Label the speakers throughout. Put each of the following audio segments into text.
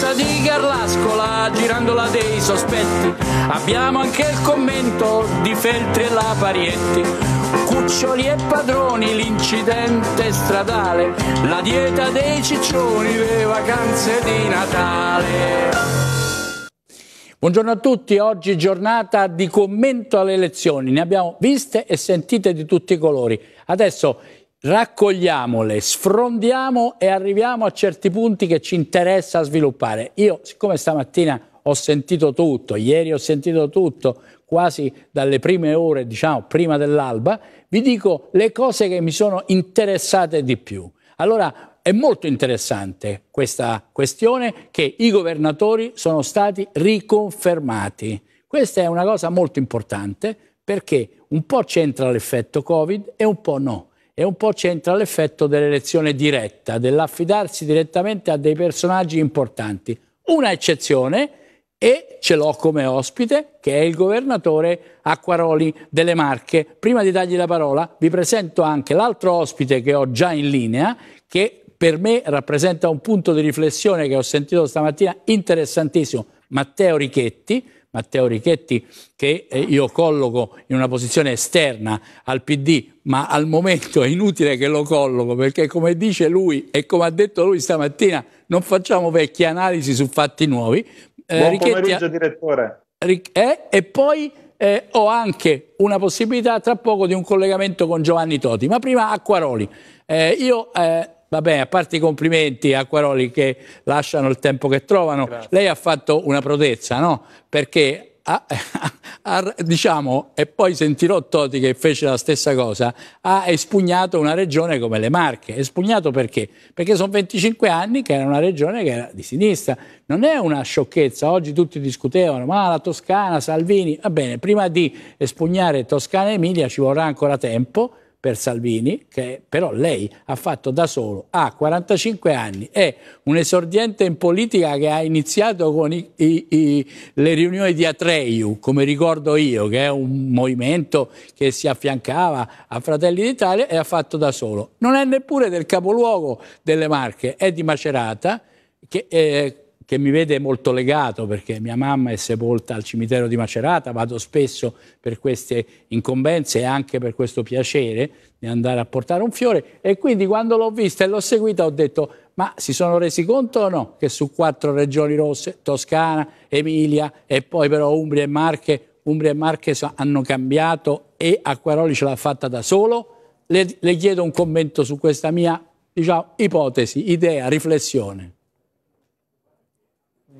Speaker 1: piazza di Garlascola, girandola dei sospetti. Abbiamo anche il commento di Feltri e la Parietti. Cuccioli e padroni, l'incidente stradale, la dieta dei ciccioni, le vacanze di Natale. Buongiorno a tutti, oggi giornata di commento alle elezioni, ne abbiamo viste e sentite di tutti i colori. Adesso raccogliamole, sfrondiamo e arriviamo a certi punti che ci interessa sviluppare. Io, siccome stamattina ho sentito tutto, ieri ho sentito tutto, quasi dalle prime ore, diciamo prima dell'alba, vi dico le cose che mi sono interessate di più. Allora, è molto interessante questa questione che i governatori sono stati riconfermati. Questa è una cosa molto importante perché un po' c'entra l'effetto Covid e un po' no e un po' c'entra l'effetto dell'elezione diretta, dell'affidarsi direttamente a dei personaggi importanti. Una eccezione e ce l'ho come ospite che è il governatore Acquaroli delle Marche. Prima di dargli la parola vi presento anche l'altro ospite che ho già in linea che per me rappresenta un punto di riflessione che ho sentito stamattina interessantissimo, Matteo Richetti Matteo Richetti, che eh, io colloco in una posizione esterna al PD, ma al momento è inutile che lo colloco perché come dice lui e come ha detto lui stamattina, non facciamo vecchie analisi su fatti nuovi. Eh, Buon Richetti pomeriggio, ha...
Speaker 2: direttore.
Speaker 1: Eh, e poi eh, ho anche una possibilità tra poco di un collegamento con Giovanni Toti, ma prima Acquaroli. Eh, io eh, Vabbè, a parte i complimenti a Quaroli che lasciano il tempo che trovano, Grazie. lei ha fatto una prodezza, no? Perché ha, ha, diciamo, e poi sentirò Toti che fece la stessa cosa, ha espugnato una regione come le Marche. Espugnato perché? Perché sono 25 anni che era una regione che era di sinistra. Non è una sciocchezza, oggi tutti discutevano, ma la Toscana, Salvini, va bene, prima di espugnare Toscana e Emilia ci vorrà ancora tempo per Salvini, che però lei ha fatto da solo, ha 45 anni, è un esordiente in politica che ha iniziato con i, i, i, le riunioni di Atreiu, come ricordo io, che è un movimento che si affiancava a Fratelli d'Italia e ha fatto da solo. Non è neppure del capoluogo delle Marche, è di Macerata, che, eh, che mi vede molto legato perché mia mamma è sepolta al cimitero di Macerata, vado spesso per queste incombenze e anche per questo piacere di andare a portare un fiore e quindi quando l'ho vista e l'ho seguita ho detto ma si sono resi conto o no che su quattro regioni rosse, Toscana, Emilia e poi però Umbria e Marche, Umbria e Marche hanno cambiato e Acquaroli ce l'ha fatta da solo? Le, le chiedo un commento su questa mia diciamo, ipotesi, idea, riflessione.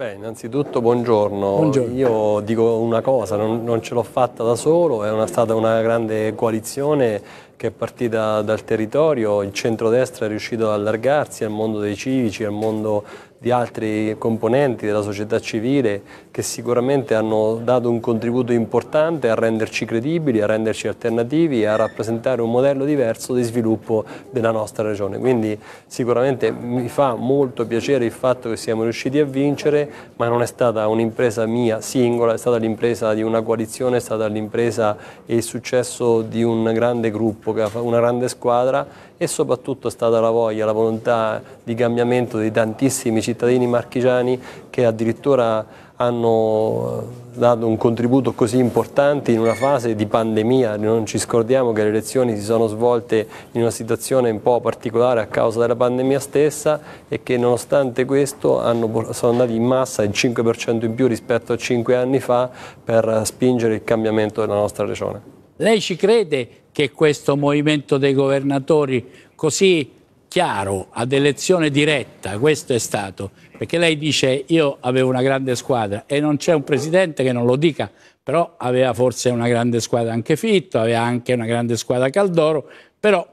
Speaker 3: Beh, innanzitutto buongiorno. buongiorno. Io dico una cosa, non, non ce l'ho fatta da solo, è una, stata una grande coalizione che è partita dal territorio, il centrodestra è riuscito ad allargarsi al mondo dei civici, al mondo di altri componenti della società civile che sicuramente hanno dato un contributo importante a renderci credibili, a renderci alternativi e a rappresentare un modello diverso di sviluppo della nostra regione. Quindi sicuramente mi fa molto piacere il fatto che siamo riusciti a vincere, ma non è stata un'impresa mia singola, è stata l'impresa di una coalizione, è stata l'impresa e il successo di un grande gruppo, una grande squadra e soprattutto è stata la voglia, la volontà di cambiamento di tantissimi cittadini marchigiani che addirittura hanno eh, dato un contributo così importante in una fase di pandemia, non ci scordiamo che le elezioni si sono svolte in una situazione un po' particolare a causa della pandemia stessa e che nonostante questo hanno, sono andati in massa il 5% in più rispetto a 5 anni fa per spingere il cambiamento della nostra regione.
Speaker 1: Lei ci crede che questo movimento dei governatori così chiaro, ad elezione diretta, questo è stato, perché lei dice io avevo una grande squadra e non c'è un presidente che non lo dica, però aveva forse una grande squadra anche Fitto, aveva anche una grande squadra Caldoro, però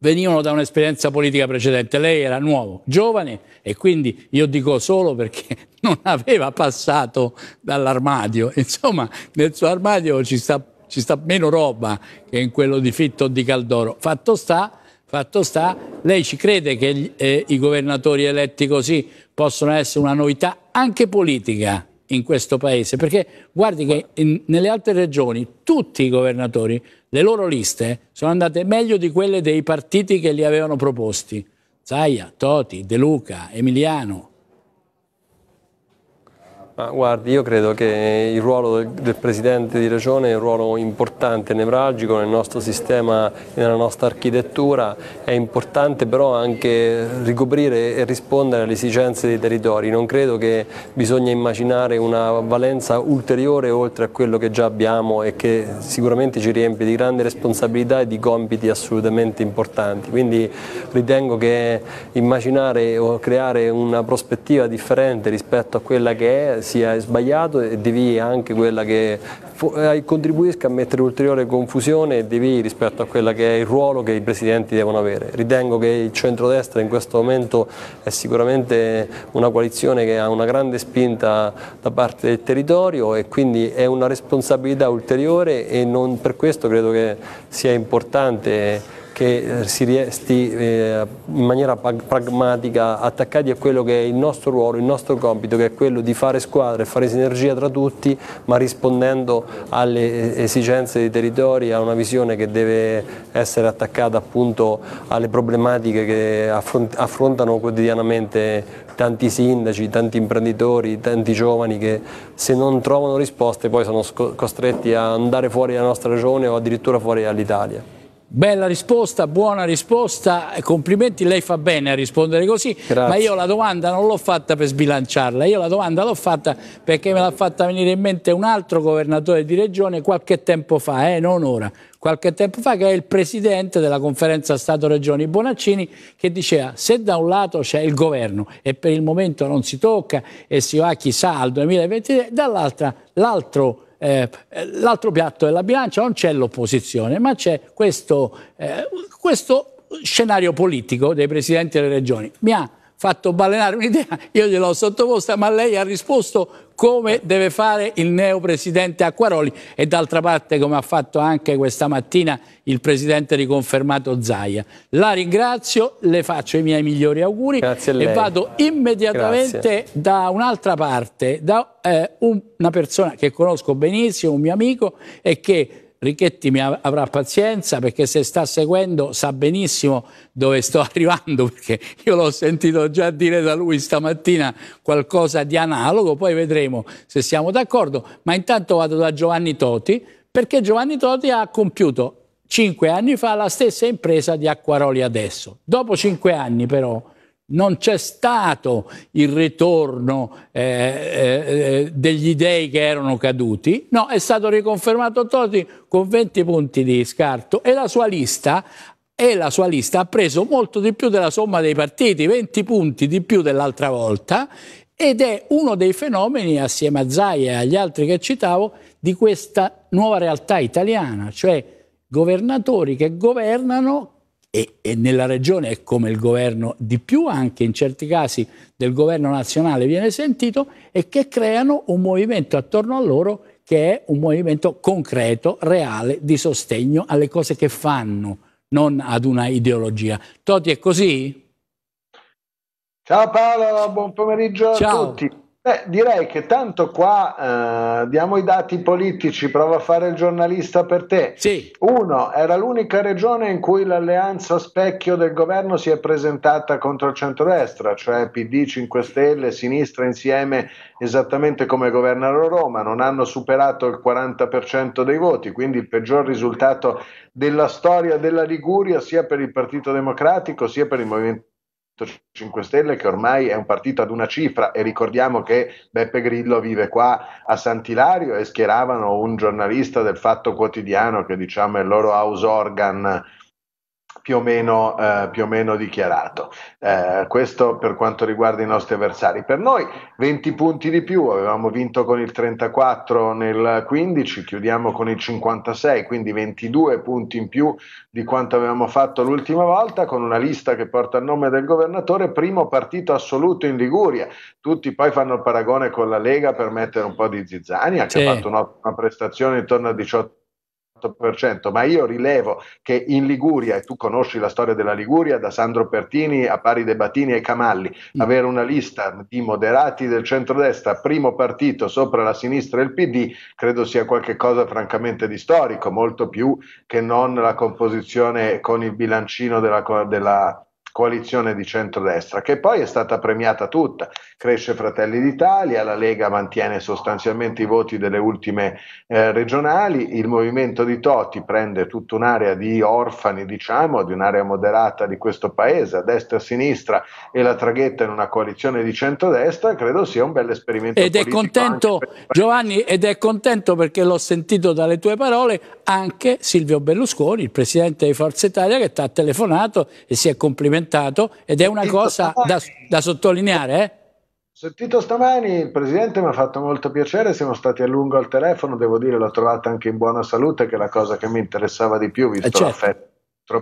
Speaker 1: venivano da un'esperienza politica precedente, lei era nuovo, giovane e quindi io dico solo perché non aveva passato dall'armadio, insomma nel suo armadio ci sta ci sta meno roba che in quello di Fitto o di Caldoro. Fatto sta, fatto sta lei ci crede che gli, eh, i governatori eletti così possono essere una novità anche politica in questo paese? Perché guardi che in, nelle altre regioni tutti i governatori, le loro liste sono andate meglio di quelle dei partiti che li avevano proposti. Zaia, Toti, De Luca,
Speaker 3: Emiliano, ma guardi, io credo che il ruolo del, del, Presidente di Regione è un ruolo importante, nevralgico nel nostro sistema, e nella nostra architettura, è importante però anche ricoprire e rispondere alle esigenze dei territori, non credo che bisogna immaginare una valenza ulteriore oltre a quello che già abbiamo e che sicuramente ci riempie di grande responsabilità e di compiti assolutamente importanti, quindi ritengo che immaginare o creare una prospettiva differente rispetto a quella che è sia sbagliato e devi anche quella che eh, contribuisca a mettere ulteriore confusione e devi rispetto a quello che è il ruolo che i presidenti devono avere. Ritengo che il centrodestra in questo momento è sicuramente una coalizione che ha una grande spinta da parte del territorio e quindi è una responsabilità ulteriore e per questo credo che sia importante che eh, si resti eh, in maniera pragmatica attaccati a quello che è il nostro ruolo, il nostro compito, che è quello di fare squadra e fare sinergia tra tutti, ma rispondendo alle eh, esigenze dei territori, a una visione che deve essere attaccata appunto alle problematiche che affrontano quotidianamente tanti sindaci, tanti imprenditori, tanti giovani che se non trovano risposte poi sono costretti a andare fuori dalla nostra regione o addirittura fuori dall'Italia.
Speaker 1: Bella risposta, buona risposta, complimenti, lei fa bene a rispondere così, Grazie. ma io la domanda non l'ho fatta per sbilanciarla, io la domanda l'ho fatta perché me l'ha fatta venire in mente un altro governatore di regione qualche tempo fa, eh, non ora, qualche tempo fa, che è il presidente della conferenza Stato-Regioni Bonaccini, che diceva se da un lato c'è il governo e per il momento non si tocca e si va chissà al 2023, dall'altro l'altro eh, l'altro piatto è la bilancia, non c'è l'opposizione, ma c'è questo, eh, questo scenario politico dei presidenti delle regioni. Mi ha fatto balenare un'idea, io gliel'ho sottoposta, ma lei ha risposto come deve fare il neo presidente Acquaroli e d'altra parte come ha fatto anche questa mattina il presidente riconfermato Zaia. La ringrazio, le faccio i miei migliori auguri e vado immediatamente Grazie. da un'altra parte, da eh, una persona che conosco benissimo, un mio amico e che Richetti mi avrà pazienza perché se sta seguendo sa benissimo dove sto arrivando perché io l'ho sentito già dire da lui stamattina qualcosa di analogo, poi vedremo se siamo d'accordo, ma intanto vado da Giovanni Toti perché Giovanni Toti ha compiuto cinque anni fa la stessa impresa di Acquaroli adesso. Dopo cinque anni però non c'è stato il ritorno eh, eh, degli dei che erano caduti, no, è stato riconfermato Totti con 20 punti di scarto e la sua lista e la sua lista ha preso molto di più della somma dei partiti, 20 punti di più dell'altra volta ed è uno dei fenomeni, assieme a Zaia e agli altri che citavo, di questa nuova realtà italiana, cioè governatori che governano e, e, nella regione è come il governo di più, anche in certi casi del governo nazionale viene sentito, e che creano un movimento attorno a loro che è un movimento concreto, reale, di sostegno alle cose che fanno, non ad una ideologia. Toti è così? Ciao
Speaker 4: Paolo, buon pomeriggio Ciao. a tutti. Beh, direi che tanto qua eh, diamo i dati politici, prova a fare il giornalista per te. Sì. Uno, era l'unica regione in cui l'alleanza specchio del governo si è presentata contro il centrodestra, cioè PD, 5 Stelle, Sinistra insieme esattamente come governano Roma, non hanno superato il 40% dei voti, quindi il peggior risultato della storia della Liguria sia per il Partito Democratico sia per il Movimento 5 Stelle che ormai è un partito ad una cifra e ricordiamo che Beppe Grillo vive qua a Sant'Ilario e schieravano un giornalista del Fatto Quotidiano che diciamo è il loro house organ più o meno, eh, più o meno dichiarato. Eh, questo per quanto riguarda i nostri avversari. Per noi 20 punti di più, avevamo vinto con il 34 nel 15, chiudiamo con il 56, quindi 22 punti in più di quanto avevamo fatto l'ultima volta con una lista che porta il nome del governatore, primo partito assoluto in Liguria. Tutti poi fanno il paragone con la Lega per mettere un po' di zizzania, che ha fatto un'ottima prestazione intorno a 18 ma io rilevo che in Liguria, e tu conosci la storia della Liguria, da Sandro Pertini a Pari De Battini e Camalli, mm. avere una lista di moderati del centrodestra, primo partito sopra la sinistra e il PD, credo sia qualcosa francamente di storico, molto più che non la composizione con il bilancino della, della coalizione di centrodestra, che poi è stata premiata tutta. Cresce Fratelli d'Italia, la Lega mantiene sostanzialmente i voti delle ultime eh, regionali, il movimento di Toti prende tutta un'area di orfani, diciamo, di un'area moderata di questo paese, a destra e a sinistra, e la traghetta in una coalizione di centrodestra, credo sia un bel esperimento. Ed è contento,
Speaker 1: per... Giovanni, ed è contento perché l'ho sentito dalle tue parole anche Silvio Berlusconi, il presidente di Forza Italia, che ti ha telefonato e si è complimentato diventato ed è una cosa da, da, sottolineare.
Speaker 4: Eh? Sentito stamani, il presidente mi ha fatto molto piacere, siamo stati a lungo al telefono, devo dire l'ho trovata anche in buona salute, che è la cosa che mi interessava di più, visto eh certo. l'affetto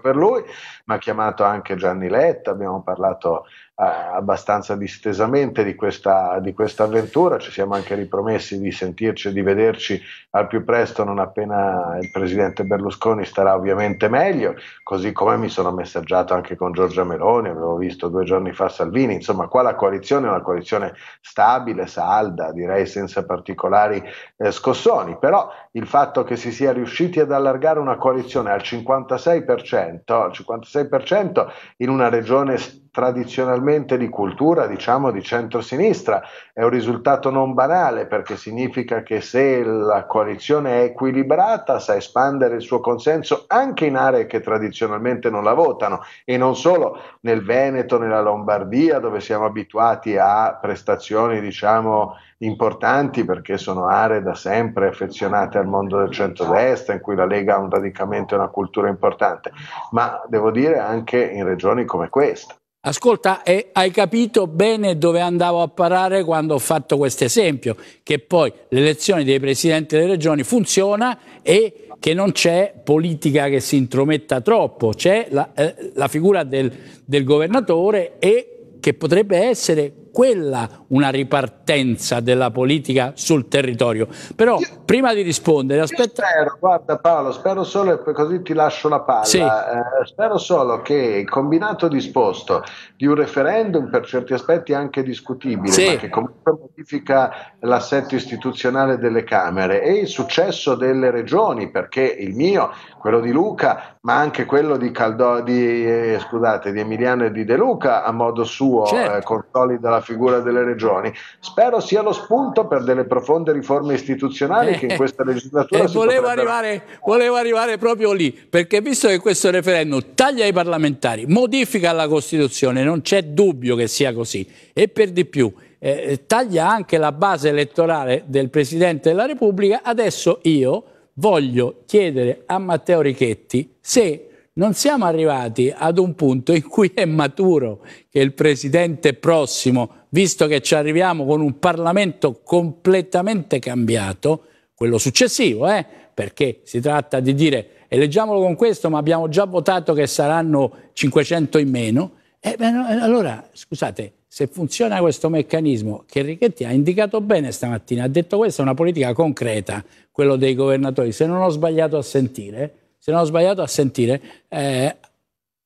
Speaker 4: per lui, mi ha chiamato anche Gianni Letta, abbiamo parlato eh, abbastanza distesamente di questa, di questa, avventura. Ci siamo anche ripromessi di sentirci e di vederci al più presto, non appena il presidente Berlusconi starà ovviamente meglio. Così come mi sono messaggiato anche con Giorgia Meloni, avevo visto due giorni fa Salvini. Insomma, qua la coalizione è una coalizione stabile, salda, direi senza particolari eh, scossoni. Però il fatto che si sia riusciti ad allargare una coalizione al 56%, 56% in una regione tradizionalmente totalmente di cultura, diciamo di centrosinistra. È un risultato non banale perché significa che se la coalizione è equilibrata sa espandere il suo consenso anche in aree che tradizionalmente non la votano e non solo nel Veneto, nella Lombardia dove siamo abituati a prestazioni diciamo importanti perché sono aree da sempre affezionate al mondo del centrodestra in cui la Lega ha un radicamento e una cultura importante, ma devo dire anche in regioni come questa.
Speaker 1: Ascolta, eh, hai capito bene dove andavo a parare quando ho fatto questo esempio, che poi l'elezione dei presidenti delle regioni funziona e che non c'è politica che si intrometta troppo, c'è la, eh, la figura del, del governatore e che potrebbe essere quella una ripartenza della politica sul territorio. Però io,
Speaker 4: prima di rispondere, aspetta. Spero, guarda Paolo, spero solo, così ti lascio la palla, sì. eh, spero solo che il combinato disposto di un referendum per certi aspetti anche discutibile, sì. ma che comunque modifica l'assetto istituzionale delle Camere e il successo delle regioni, perché il mio, quello di Luca, ma anche quello di, Caldo, di, eh, scusate, di Emiliano e di De Luca a modo suo certo. eh, consolida la figura delle regioni. Spero sia lo spunto per delle profonde riforme istituzionali eh, che in eh, questa legislatura eh, si volevo potrebbero... arrivare,
Speaker 1: volevo arrivare proprio lì, perché visto che questo referendum taglia i parlamentari, modifica la Costituzione, non c'è dubbio che sia così, e per di più eh, taglia anche la base elettorale del Presidente della Repubblica, adesso io voglio chiedere a Matteo Richetti se non siamo arrivati ad un punto in cui è maturo che il presidente prossimo, visto che ci arriviamo con un Parlamento completamente cambiato, quello successivo, eh, perché si tratta di dire eleggiamolo con questo, ma abbiamo già votato che saranno 500 in meno. E eh, beh, eh, allora, scusate, se funziona questo meccanismo che Richetti ha indicato bene stamattina, ha detto questa è una politica concreta, quello dei governatori, se non ho sbagliato a sentire, se non ho sbagliato a sentire, eh,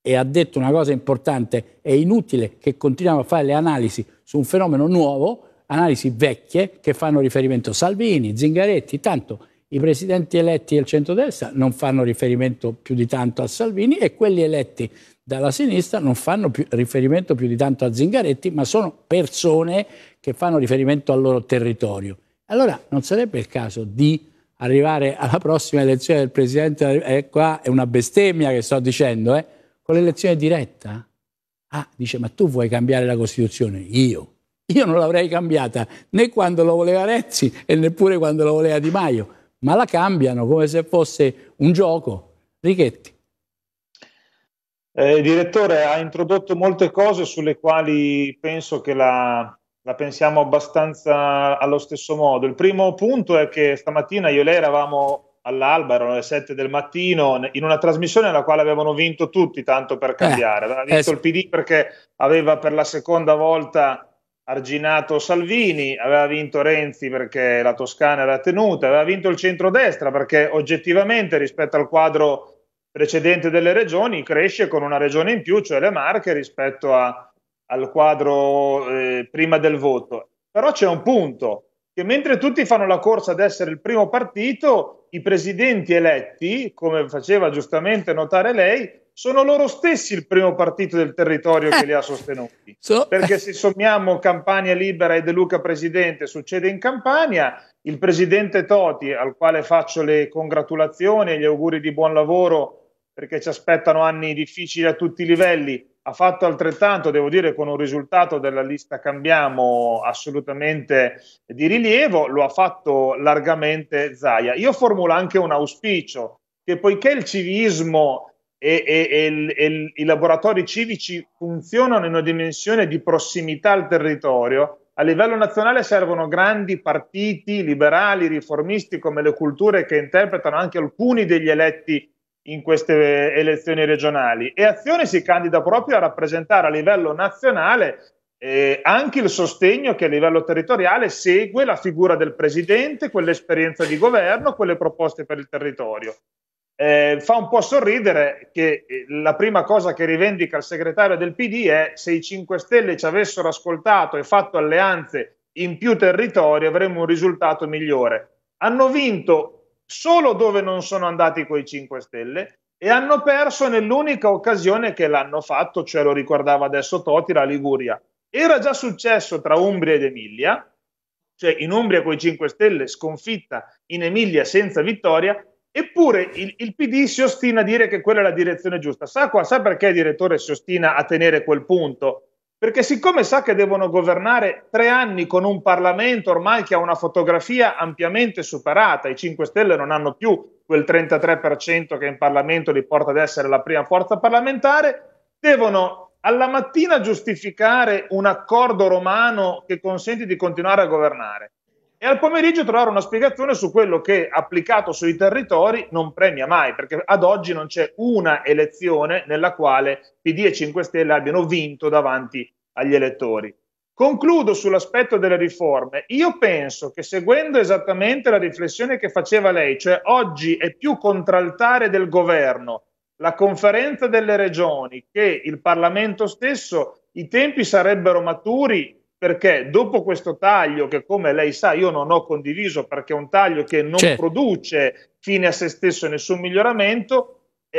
Speaker 1: e ha detto una cosa importante, è inutile che continuiamo a fare le analisi su un fenomeno nuovo, analisi vecchie che fanno riferimento a Salvini, Zingaretti, tanto i presidenti eletti del centrodestra non fanno riferimento più di tanto a Salvini e quelli eletti dalla sinistra non fanno più riferimento più di tanto a Zingaretti, ma sono persone che fanno riferimento al loro territorio. Allora non sarebbe il caso di arrivare alla prossima elezione del presidente, eh, qua è una bestemmia che sto dicendo, eh, con l'elezione diretta. Ah, dice, ma tu vuoi cambiare la Costituzione? Io. Io non l'avrei cambiata né quando lo voleva Renzi e neppure quando lo voleva Di Maio, ma la cambiano come se fosse un gioco. Righetti.
Speaker 2: Eh, direttore, ha introdotto molte cose sulle quali penso che la la pensiamo abbastanza allo stesso modo. Il primo punto è che stamattina io e lei eravamo all'alba, erano le 7 del mattino, in una trasmissione nella quale avevano vinto tutti, tanto per eh, cambiare. Aveva eh, vinto il PD perché aveva per la seconda volta arginato Salvini, aveva vinto Renzi perché la Toscana era tenuta, aveva vinto il centrodestra perché oggettivamente rispetto al quadro precedente delle regioni cresce con una regione in più, cioè le Marche, rispetto a al quadro eh, prima del voto. Però c'è un punto, che mentre tutti fanno la corsa ad essere il primo partito, i presidenti eletti, come faceva giustamente notare lei, sono loro stessi il primo partito del territorio che li ha eh. sostenuti. So. Perché se sommiamo Campania Libera e De Luca Presidente, succede in Campania, il presidente Toti, al quale faccio le congratulazioni e gli auguri di buon lavoro, perché ci aspettano anni difficili a tutti i livelli, ha fatto altrettanto, devo dire, con un risultato della lista Cambiamo assolutamente di rilievo, lo ha fatto largamente Zaia. Io formulo anche un auspicio che poiché il civismo e, e, e, e i laboratori civici funzionano in una dimensione di prossimità al territorio, a livello nazionale servono grandi partiti liberali, riformisti come le culture che interpretano anche alcuni degli eletti in queste elezioni regionali e Azione si candida proprio a rappresentare a livello nazionale eh, anche il sostegno che a livello territoriale segue la figura del presidente, quell'esperienza di governo, quelle proposte per il territorio. Eh, fa un po' sorridere che eh, la prima cosa che rivendica il segretario del PD è se i 5 Stelle ci avessero ascoltato e fatto alleanze in più territori avremmo un risultato migliore. Hanno vinto solo dove non sono andati quei 5 Stelle e hanno perso nell'unica occasione che l'hanno fatto, cioè lo ricordava adesso Toti, la Liguria. Era già successo tra Umbria ed Emilia, cioè in Umbria con i 5 Stelle sconfitta, in Emilia senza vittoria, eppure il, il, PD si ostina a dire che quella è la direzione giusta. Sa, qua, sa perché il direttore si ostina a tenere quel punto? Perché siccome sa che devono governare tre anni con un Parlamento ormai che ha una fotografia ampiamente superata, i 5 Stelle non hanno più quel 33% che in Parlamento li porta ad essere la prima forza parlamentare, devono alla mattina giustificare un accordo romano che consente di continuare a governare e al pomeriggio trovare una spiegazione su quello che applicato sui territori non premia mai, perché ad oggi non c'è una elezione nella quale PD e 5 Stelle abbiano vinto davanti agli elettori. Concludo sull'aspetto delle riforme. Io penso che seguendo esattamente la riflessione che faceva lei, cioè oggi è più contraltare del governo la conferenza delle regioni che il Parlamento stesso, i tempi sarebbero maturi perché dopo questo taglio che come lei sa io non ho condiviso perché è un taglio che non certo. produce fine a se stesso nessun miglioramento,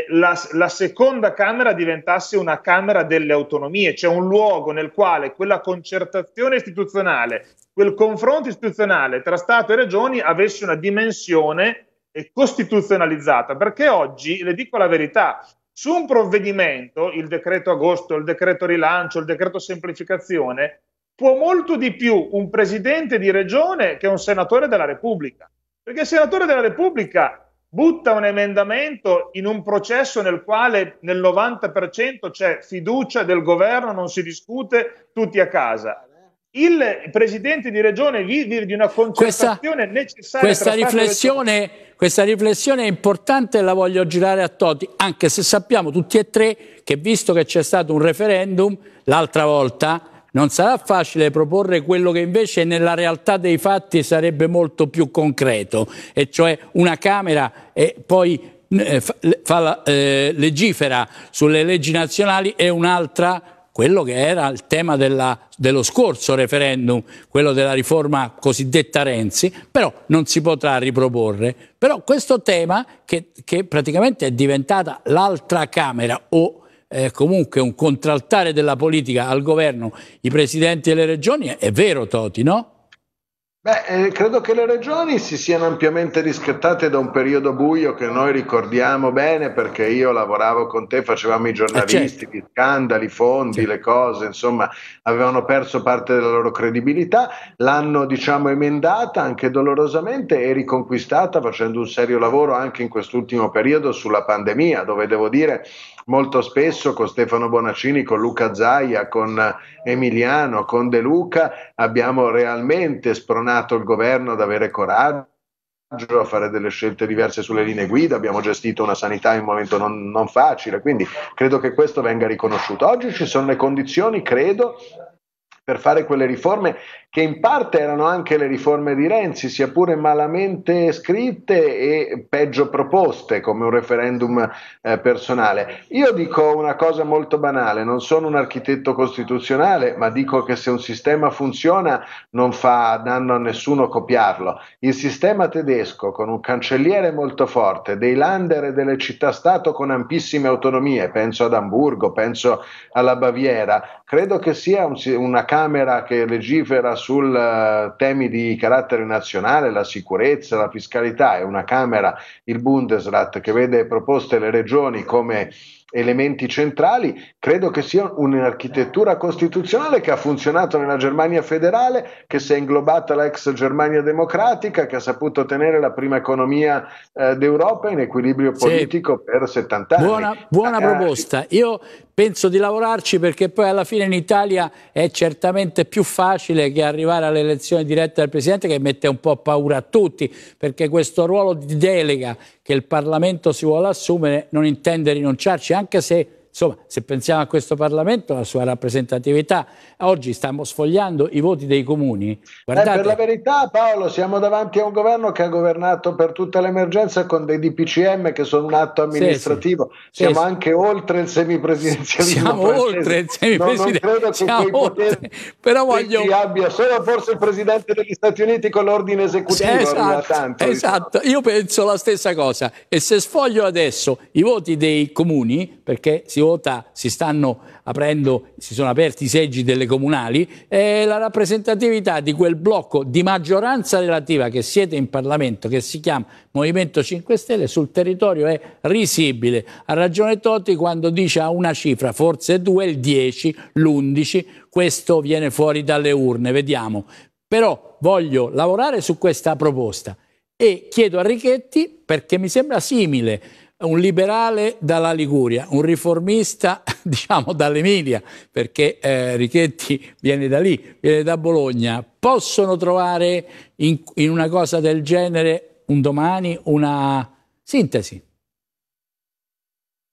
Speaker 2: la, la, seconda Camera diventasse una Camera delle autonomie, cioè un luogo nel quale quella concertazione istituzionale, quel confronto istituzionale tra Stato e Regioni avesse una dimensione costituzionalizzata, perché oggi, le dico la verità, su un provvedimento, il decreto agosto, il decreto rilancio, il decreto semplificazione, può molto di più un presidente di regione che un senatore della Repubblica. Perché il senatore della Repubblica butta un emendamento in un processo nel quale nel 90% c'è fiducia del governo, non si discute, tutti a casa. Il presidente di regione vive di una concertazione questa, necessaria. Questa riflessione,
Speaker 1: questa riflessione è importante e la voglio girare a Totti, anche se sappiamo tutti e tre che visto che c'è stato un referendum l'altra volta, non sarà facile proporre quello che invece nella realtà dei fatti sarebbe molto più concreto, e cioè una Camera e poi eh, fa, eh, legifera sulle leggi nazionali e un'altra quello che era il tema della, dello scorso referendum, quello della riforma cosiddetta Renzi, però non si potrà riproporre. Però questo tema che, che praticamente è diventata l'altra Camera o eh, comunque un contraltare della politica al governo i presidenti delle regioni, è vero Toti, no?
Speaker 4: Beh, eh, credo che le regioni si siano ampiamente riscattate da un periodo buio che noi ricordiamo bene perché io lavoravo con te, facevamo i eh, giornalisti, certo. gli scandali, i fondi, le cose, insomma, avevano perso parte della loro credibilità, l'hanno diciamo emendata anche dolorosamente e riconquistata facendo un serio lavoro anche in quest'ultimo periodo sulla pandemia, dove devo dire molto spesso con Stefano Bonaccini, con Luca Zaia, con Emiliano, con De Luca, abbiamo realmente spronato il governo ad avere coraggio a fare delle scelte diverse sulle linee guida, abbiamo gestito una sanità in un momento non, non facile, quindi credo che questo venga riconosciuto. Oggi ci sono le condizioni, credo, per fare quelle riforme che in parte erano anche le riforme di Renzi, sia pure malamente scritte e peggio proposte come un referendum eh, personale. Io dico una cosa molto banale, non sono un architetto costituzionale, ma dico che se un sistema funziona non fa danno a nessuno copiarlo. Il sistema tedesco con un cancelliere molto forte, dei lander e delle città-stato con ampissime autonomie, penso ad Amburgo, penso alla Baviera, credo che sia un, una Camera Camera che legifera su uh, eh, temi di carattere nazionale, la sicurezza, la fiscalità, è una Camera, il Bundesrat, che vede proposte le regioni come elementi centrali, credo che sia un'architettura costituzionale che ha funzionato nella Germania federale, che si è inglobata l'ex Germania democratica, che ha saputo tenere la prima economia eh, d'Europa in equilibrio politico sì. per 70 anni. Buona, buona ah,
Speaker 1: proposta. Io penso di lavorarci perché poi alla fine in Italia è certamente più facile che arrivare all'elezione diretta del Presidente che mette un po' paura a tutti perché questo ruolo di delega che il Parlamento si vuole assumere non intende rinunciarci anche se Insomma, se pensiamo a questo Parlamento, alla sua rappresentatività, oggi stiamo sfogliando i voti dei comuni. Eh, Guardate... Eh, per la
Speaker 4: verità Paolo, siamo davanti a un governo che ha governato per tutta l'emergenza con dei DPCM che sono un atto amministrativo. Sì, sì. Siamo sì, anche oltre il semipresidenzialismo. Siamo francese. oltre il semipresidenzialismo. No, non credo siamo che oltre, però voglio... abbia solo forse il Presidente degli Stati Uniti con l'ordine esecutivo. esatto, tanto, diciamo. esatto. Diciamo.
Speaker 1: io penso la stessa cosa. E se sfoglio adesso i voti dei comuni, perché si Ota si stanno aprendo, si sono aperti i seggi delle comunali e la rappresentatività di quel blocco di maggioranza relativa che siete in Parlamento, che si chiama Movimento 5 Stelle, sul territorio è risibile. Ha ragione Totti quando dice a una cifra, forse due, il 10, l'11, questo viene fuori dalle urne, vediamo. Però voglio lavorare su questa proposta e chiedo a Richetti, perché mi sembra simile, un liberale dalla Liguria, un riformista diciamo dall'Emilia, perché eh, Richetti viene da lì, viene da Bologna, possono trovare in, in una cosa del genere un domani una sintesi?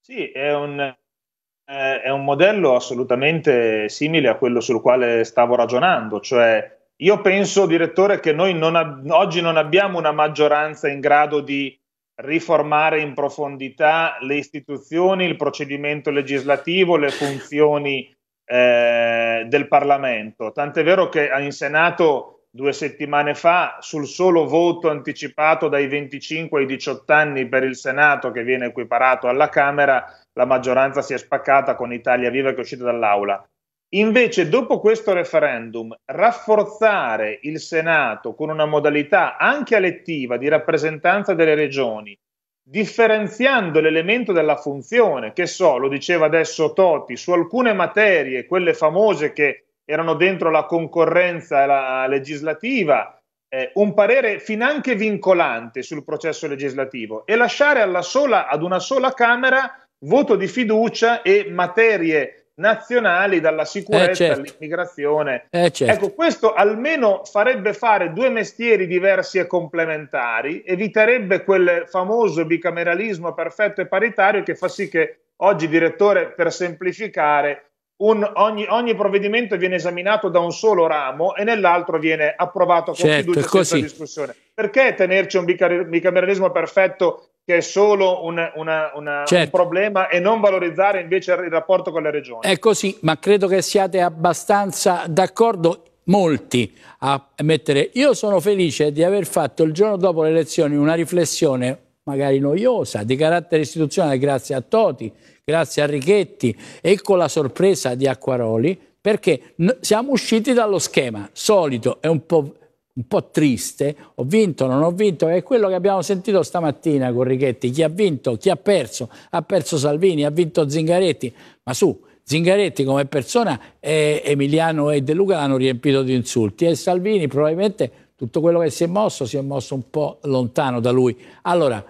Speaker 2: Sì, è un, eh, è un modello assolutamente simile a quello sul quale stavo ragionando, cioè io penso, direttore, che noi non oggi non abbiamo una maggioranza in grado di riformare in profondità le istituzioni, il procedimento legislativo, le funzioni eh, del Parlamento. Tant'è vero che in Senato due settimane fa, sul solo voto anticipato dai 25 ai 18 anni per il Senato, che viene equiparato alla Camera, la maggioranza si è spaccata con Italia Viva che è uscita dall'aula. Invece, dopo questo referendum, rafforzare il Senato con una modalità anche elettiva di rappresentanza delle regioni, differenziando l'elemento della funzione, che so, lo diceva adesso Toti, su alcune materie, quelle famose che erano dentro la concorrenza la legislativa, eh, un parere finanche vincolante sul processo legislativo e lasciare sola, ad una sola Camera voto di fiducia e materie nazionali, dalla sicurezza eh certo. all'immigrazione. Eh certo. Ecco, questo almeno farebbe fare due mestieri diversi e complementari, eviterebbe quel famoso bicameralismo perfetto e paritario che fa sì che oggi, direttore, per semplificare, un, ogni, ogni, provvedimento viene esaminato da un solo ramo e nell'altro viene approvato con certo, fiducia senza così. discussione. Perché tenerci un bicameralismo perfetto che è solo un, una, una, certo. un problema e non valorizzare invece il rapporto con le regioni?
Speaker 1: È così, ma credo che siate abbastanza d'accordo molti a mettere. Io sono felice di aver fatto il giorno dopo le elezioni una riflessione magari noiosa, di carattere istituzionale, grazie a Toti, grazie a Righetti e con la sorpresa di Acquaroli, perché siamo usciti dallo schema solito è un po', un po' triste, ho vinto, non ho vinto, è quello che abbiamo sentito stamattina con Righetti, chi ha vinto, chi ha perso, ha perso Salvini, ha vinto Zingaretti, ma su, Zingaretti come persona eh, Emiliano e De Luca l'hanno riempito di insulti e Salvini probabilmente tutto quello che si è mosso si è mosso un po' lontano da lui. Allora,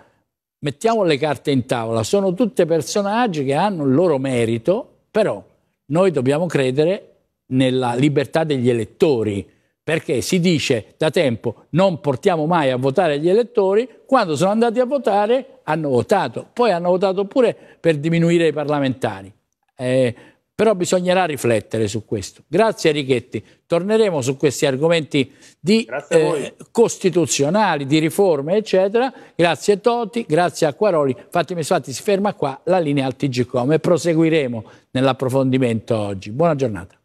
Speaker 1: mettiamo le carte in tavola, sono tutte personaggi che hanno il loro merito, però noi dobbiamo credere nella libertà degli elettori, perché si dice da tempo non portiamo mai a votare gli elettori, quando sono andati a votare hanno votato, poi hanno votato pure per diminuire i parlamentari. Eh, però bisognerà riflettere su questo. Grazie Righetti, Torneremo su questi argomenti di, eh, costituzionali, di riforme, eccetera. Grazie Toti, grazie Acquaroli. Fatemi Svati si ferma qua la linea al TGCOM e proseguiremo nell'approfondimento oggi. Buona giornata.